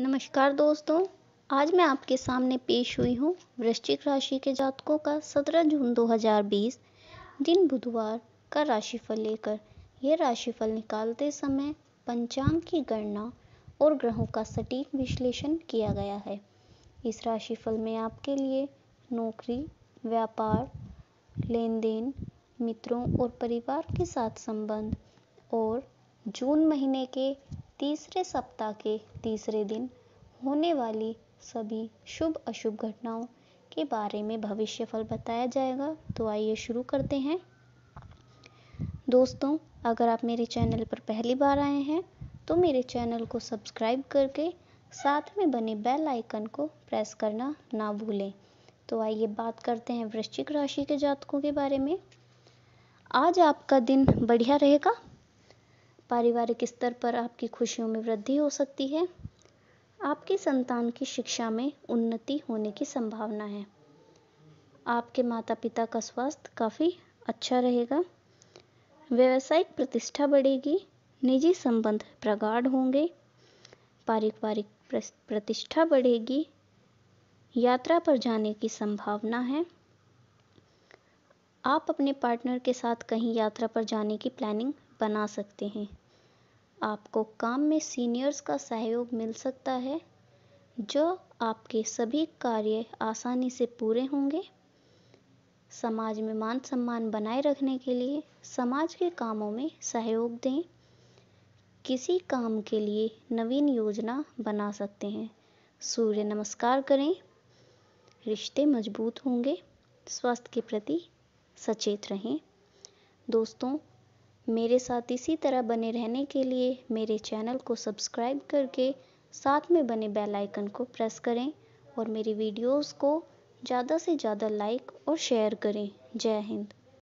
नमस्कार दोस्तों आज मैं आपके सामने पेश हुई हूँ वृश्चिक राशि के जातकों का 17 जून 2020 दिन बुधवार का राशिफल लेकर यह राशिफल निकालते समय पंचांग की गणना और ग्रहों का सटीक विश्लेषण किया गया है इस राशिफल में आपके लिए नौकरी व्यापार लेन देन मित्रों और परिवार के साथ संबंध और जून महीने के तीसरे सप्ताह के तीसरे दिन होने वाली सभी शुभ अशुभ घटनाओं के बारे में भविष्य फल बताया जाएगा तो आइए शुरू करते हैं दोस्तों अगर आप मेरे चैनल पर पहली बार आए हैं तो मेरे चैनल को सब्सक्राइब करके साथ में बने बेल आइकन को प्रेस करना ना भूलें तो आइए बात करते हैं वृश्चिक राशि के जातकों के बारे में आज आपका दिन बढ़िया रहेगा पारिवारिक स्तर पर आपकी खुशियों में वृद्धि हो सकती है आपके संतान की शिक्षा में उन्नति होने की संभावना है आपके माता पिता का स्वास्थ्य काफ़ी अच्छा रहेगा व्यावसायिक प्रतिष्ठा बढ़ेगी निजी संबंध प्रगाढ़ होंगे पारिवारिक प्रतिष्ठा बढ़ेगी यात्रा पर जाने की संभावना है आप अपने पार्टनर के साथ कहीं यात्रा पर जाने की प्लानिंग बना सकते हैं आपको काम में सीनियर्स का सहयोग मिल सकता है जो आपके सभी कार्य आसानी से पूरे होंगे समाज में मान सम्मान बनाए रखने के लिए समाज के कामों में सहयोग दें किसी काम के लिए नवीन योजना बना सकते हैं सूर्य नमस्कार करें रिश्ते मजबूत होंगे स्वास्थ्य के प्रति सचेत रहें दोस्तों मेरे साथ इसी तरह बने रहने के लिए मेरे चैनल को सब्सक्राइब करके साथ में बने बेल आइकन को प्रेस करें और मेरी वीडियोस को ज़्यादा से ज़्यादा लाइक और शेयर करें जय हिंद